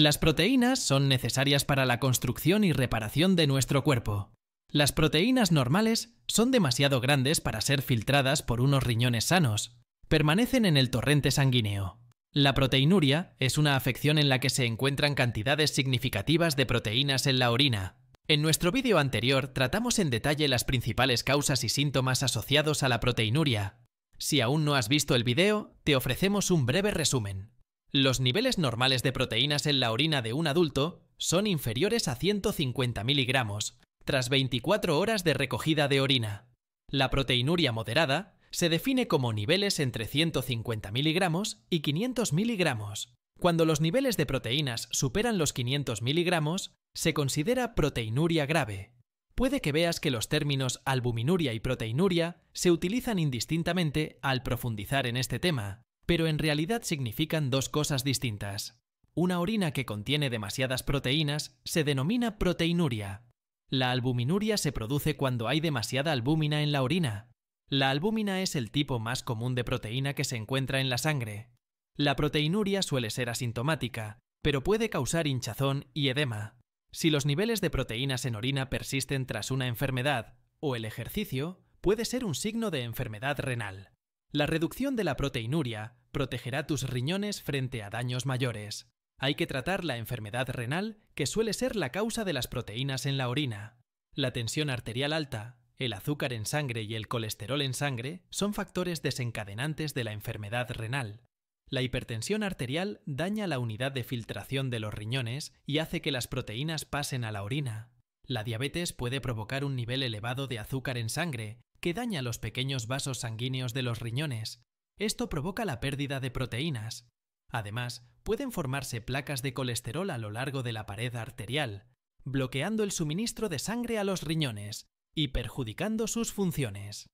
Las proteínas son necesarias para la construcción y reparación de nuestro cuerpo. Las proteínas normales son demasiado grandes para ser filtradas por unos riñones sanos. Permanecen en el torrente sanguíneo. La proteinuria es una afección en la que se encuentran cantidades significativas de proteínas en la orina. En nuestro vídeo anterior tratamos en detalle las principales causas y síntomas asociados a la proteinuria. Si aún no has visto el vídeo, te ofrecemos un breve resumen. Los niveles normales de proteínas en la orina de un adulto son inferiores a 150 miligramos tras 24 horas de recogida de orina. La proteinuria moderada se define como niveles entre 150 miligramos y 500 miligramos. Cuando los niveles de proteínas superan los 500 miligramos, se considera proteinuria grave. Puede que veas que los términos albuminuria y proteinuria se utilizan indistintamente al profundizar en este tema, pero en realidad significan dos cosas distintas. Una orina que contiene demasiadas proteínas se denomina proteinuria. La albuminuria se produce cuando hay demasiada albúmina en la orina. La albúmina es el tipo más común de proteína que se encuentra en la sangre. La proteinuria suele ser asintomática, pero puede causar hinchazón y edema. Si los niveles de proteínas en orina persisten tras una enfermedad o el ejercicio, puede ser un signo de enfermedad renal. La reducción de la proteinuria protegerá tus riñones frente a daños mayores. Hay que tratar la enfermedad renal, que suele ser la causa de las proteínas en la orina. La tensión arterial alta, el azúcar en sangre y el colesterol en sangre son factores desencadenantes de la enfermedad renal. La hipertensión arterial daña la unidad de filtración de los riñones y hace que las proteínas pasen a la orina. La diabetes puede provocar un nivel elevado de azúcar en sangre que daña los pequeños vasos sanguíneos de los riñones. Esto provoca la pérdida de proteínas. Además, pueden formarse placas de colesterol a lo largo de la pared arterial, bloqueando el suministro de sangre a los riñones y perjudicando sus funciones.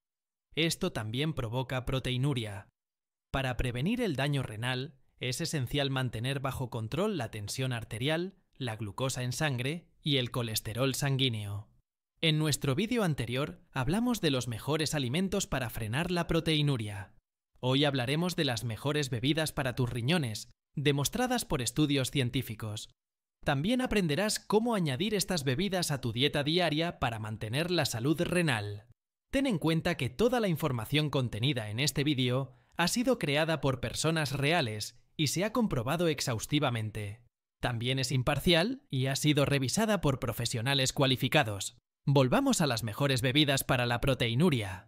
Esto también provoca proteinuria. Para prevenir el daño renal, es esencial mantener bajo control la tensión arterial, la glucosa en sangre y el colesterol sanguíneo. En nuestro vídeo anterior hablamos de los mejores alimentos para frenar la proteinuria. Hoy hablaremos de las mejores bebidas para tus riñones, demostradas por estudios científicos. También aprenderás cómo añadir estas bebidas a tu dieta diaria para mantener la salud renal. Ten en cuenta que toda la información contenida en este vídeo ha sido creada por personas reales y se ha comprobado exhaustivamente. También es imparcial y ha sido revisada por profesionales cualificados. Volvamos a las mejores bebidas para la proteinuria.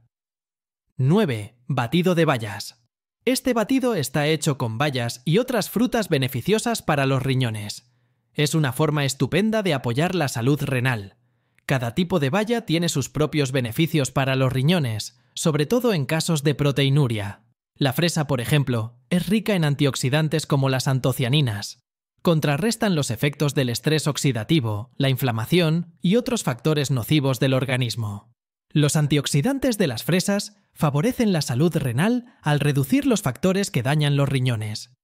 9. Batido de bayas. Este batido está hecho con bayas y otras frutas beneficiosas para los riñones. Es una forma estupenda de apoyar la salud renal. Cada tipo de baya tiene sus propios beneficios para los riñones, sobre todo en casos de proteinuria. La fresa, por ejemplo, es rica en antioxidantes como las antocianinas, contrarrestan los efectos del estrés oxidativo, la inflamación y otros factores nocivos del organismo. Los antioxidantes de las fresas favorecen la salud renal al reducir los factores que dañan los riñones.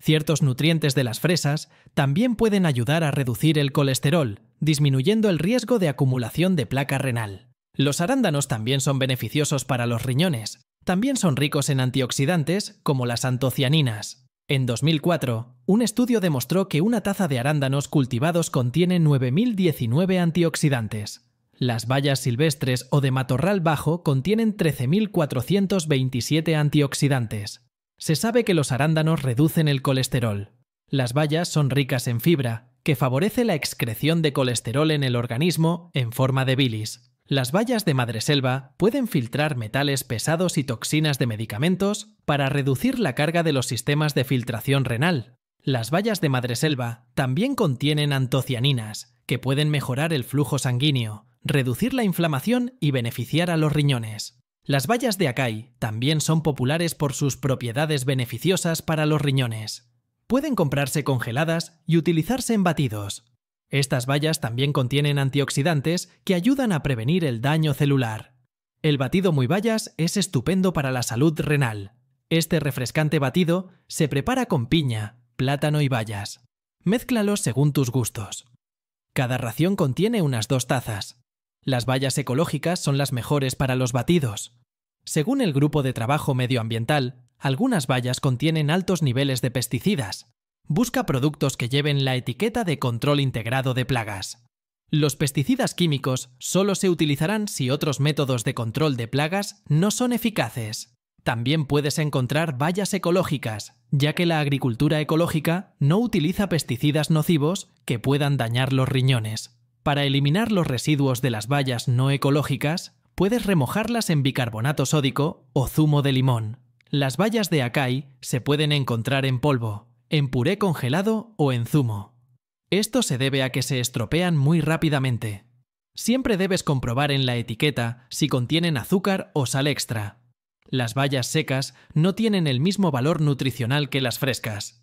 Ciertos nutrientes de las fresas también pueden ayudar a reducir el colesterol, disminuyendo el riesgo de acumulación de placa renal. Los arándanos también son beneficiosos para los riñones. También son ricos en antioxidantes como las antocianinas. En 2004, un estudio demostró que una taza de arándanos cultivados contiene 9.019 antioxidantes. Las bayas silvestres o de matorral bajo contienen 13.427 antioxidantes. Se sabe que los arándanos reducen el colesterol. Las bayas son ricas en fibra, que favorece la excreción de colesterol en el organismo en forma de bilis. Las vallas de madreselva pueden filtrar metales pesados y toxinas de medicamentos para reducir la carga de los sistemas de filtración renal. Las vallas de madreselva también contienen antocianinas, que pueden mejorar el flujo sanguíneo, reducir la inflamación y beneficiar a los riñones. Las bayas de acai también son populares por sus propiedades beneficiosas para los riñones. Pueden comprarse congeladas y utilizarse en batidos. Estas bayas también contienen antioxidantes que ayudan a prevenir el daño celular. El batido muy bayas es estupendo para la salud renal. Este refrescante batido se prepara con piña, plátano y bayas. Mézclalos según tus gustos. Cada ración contiene unas dos tazas. Las bayas ecológicas son las mejores para los batidos. Según el Grupo de Trabajo Medioambiental, algunas bayas contienen altos niveles de pesticidas. Busca productos que lleven la etiqueta de control integrado de plagas. Los pesticidas químicos solo se utilizarán si otros métodos de control de plagas no son eficaces. También puedes encontrar vallas ecológicas, ya que la agricultura ecológica no utiliza pesticidas nocivos que puedan dañar los riñones. Para eliminar los residuos de las vallas no ecológicas, puedes remojarlas en bicarbonato sódico o zumo de limón. Las vallas de acai se pueden encontrar en polvo, en puré congelado o en zumo. Esto se debe a que se estropean muy rápidamente. Siempre debes comprobar en la etiqueta si contienen azúcar o sal extra. Las bayas secas no tienen el mismo valor nutricional que las frescas.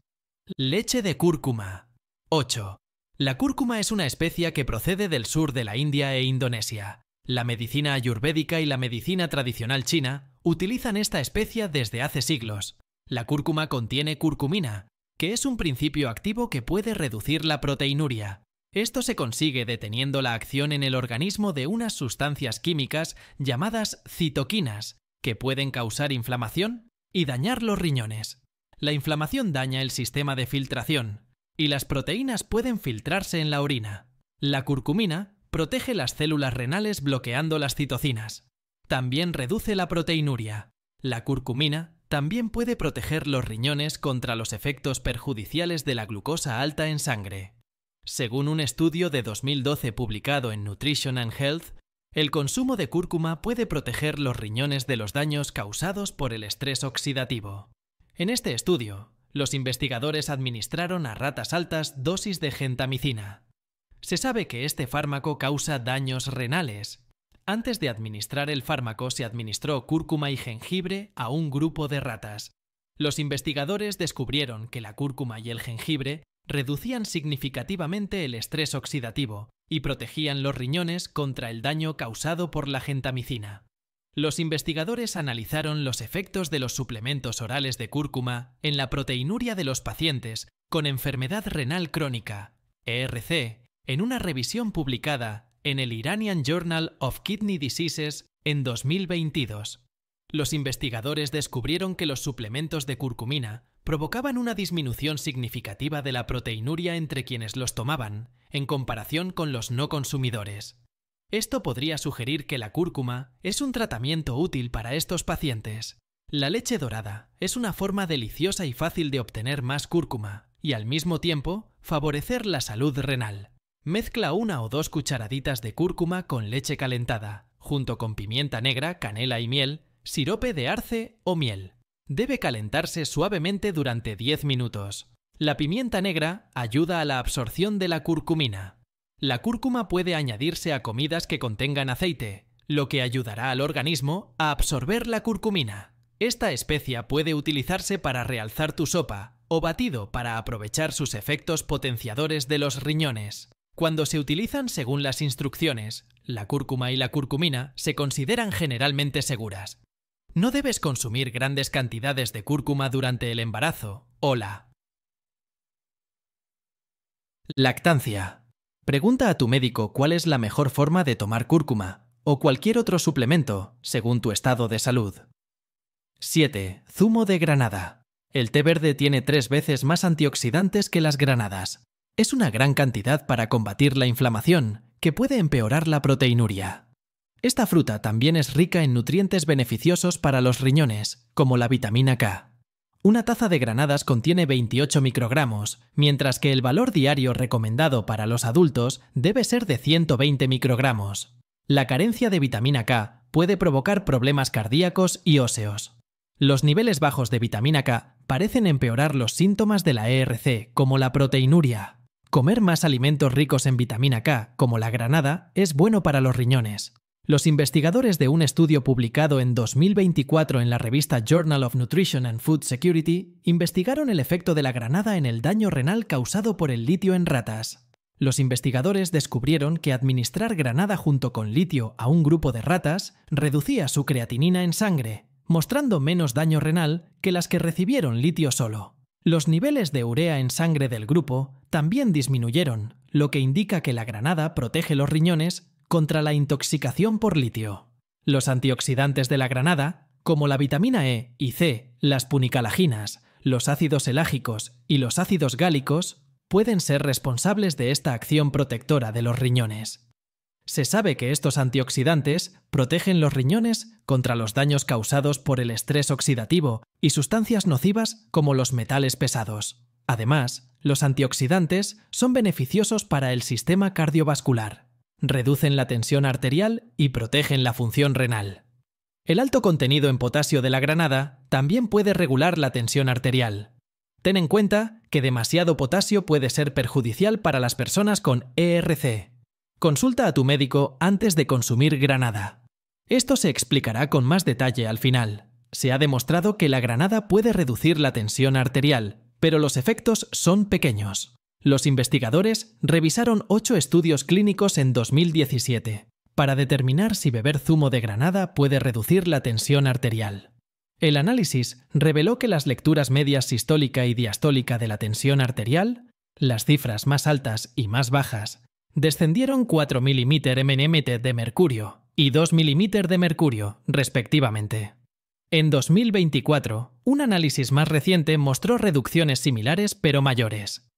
Leche de cúrcuma. 8. La cúrcuma es una especie que procede del sur de la India e Indonesia. La medicina ayurvédica y la medicina tradicional china utilizan esta especie desde hace siglos. La cúrcuma contiene curcumina, que es un principio activo que puede reducir la proteinuria. Esto se consigue deteniendo la acción en el organismo de unas sustancias químicas llamadas citoquinas, que pueden causar inflamación y dañar los riñones. La inflamación daña el sistema de filtración, y las proteínas pueden filtrarse en la orina. La curcumina protege las células renales bloqueando las citocinas. También reduce la proteinuria. La curcumina también puede proteger los riñones contra los efectos perjudiciales de la glucosa alta en sangre. Según un estudio de 2012 publicado en Nutrition and Health, el consumo de cúrcuma puede proteger los riñones de los daños causados por el estrés oxidativo. En este estudio, los investigadores administraron a ratas altas dosis de gentamicina. Se sabe que este fármaco causa daños renales, antes de administrar el fármaco se administró cúrcuma y jengibre a un grupo de ratas. Los investigadores descubrieron que la cúrcuma y el jengibre reducían significativamente el estrés oxidativo y protegían los riñones contra el daño causado por la gentamicina. Los investigadores analizaron los efectos de los suplementos orales de cúrcuma en la proteinuria de los pacientes con enfermedad renal crónica, ERC, en una revisión publicada en el Iranian Journal of Kidney Diseases en 2022. Los investigadores descubrieron que los suplementos de curcumina provocaban una disminución significativa de la proteinuria entre quienes los tomaban, en comparación con los no consumidores. Esto podría sugerir que la cúrcuma es un tratamiento útil para estos pacientes. La leche dorada es una forma deliciosa y fácil de obtener más cúrcuma, y al mismo tiempo favorecer la salud renal. Mezcla una o dos cucharaditas de cúrcuma con leche calentada, junto con pimienta negra, canela y miel, sirope de arce o miel. Debe calentarse suavemente durante 10 minutos. La pimienta negra ayuda a la absorción de la curcumina. La cúrcuma puede añadirse a comidas que contengan aceite, lo que ayudará al organismo a absorber la curcumina. Esta especia puede utilizarse para realzar tu sopa o batido para aprovechar sus efectos potenciadores de los riñones cuando se utilizan según las instrucciones. La cúrcuma y la curcumina se consideran generalmente seguras. No debes consumir grandes cantidades de cúrcuma durante el embarazo o la lactancia. Pregunta a tu médico cuál es la mejor forma de tomar cúrcuma o cualquier otro suplemento, según tu estado de salud. 7. Zumo de granada. El té verde tiene tres veces más antioxidantes que las granadas. Es una gran cantidad para combatir la inflamación, que puede empeorar la proteinuria. Esta fruta también es rica en nutrientes beneficiosos para los riñones, como la vitamina K. Una taza de granadas contiene 28 microgramos, mientras que el valor diario recomendado para los adultos debe ser de 120 microgramos. La carencia de vitamina K puede provocar problemas cardíacos y óseos. Los niveles bajos de vitamina K parecen empeorar los síntomas de la ERC, como la proteinuria. Comer más alimentos ricos en vitamina K, como la granada, es bueno para los riñones. Los investigadores de un estudio publicado en 2024 en la revista Journal of Nutrition and Food Security investigaron el efecto de la granada en el daño renal causado por el litio en ratas. Los investigadores descubrieron que administrar granada junto con litio a un grupo de ratas reducía su creatinina en sangre, mostrando menos daño renal que las que recibieron litio solo. Los niveles de urea en sangre del grupo también disminuyeron, lo que indica que la granada protege los riñones contra la intoxicación por litio. Los antioxidantes de la granada, como la vitamina E y C, las punicalaginas, los ácidos elágicos y los ácidos gálicos, pueden ser responsables de esta acción protectora de los riñones. Se sabe que estos antioxidantes protegen los riñones contra los daños causados por el estrés oxidativo y sustancias nocivas como los metales pesados. Además, los antioxidantes son beneficiosos para el sistema cardiovascular. Reducen la tensión arterial y protegen la función renal. El alto contenido en potasio de la granada también puede regular la tensión arterial. Ten en cuenta que demasiado potasio puede ser perjudicial para las personas con ERC, Consulta a tu médico antes de consumir granada. Esto se explicará con más detalle al final. Se ha demostrado que la granada puede reducir la tensión arterial, pero los efectos son pequeños. Los investigadores revisaron ocho estudios clínicos en 2017 para determinar si beber zumo de granada puede reducir la tensión arterial. El análisis reveló que las lecturas medias sistólica y diastólica de la tensión arterial, las cifras más altas y más bajas descendieron 4 mm de mercurio y 2 mm de mercurio, respectivamente. En 2024, un análisis más reciente mostró reducciones similares pero mayores,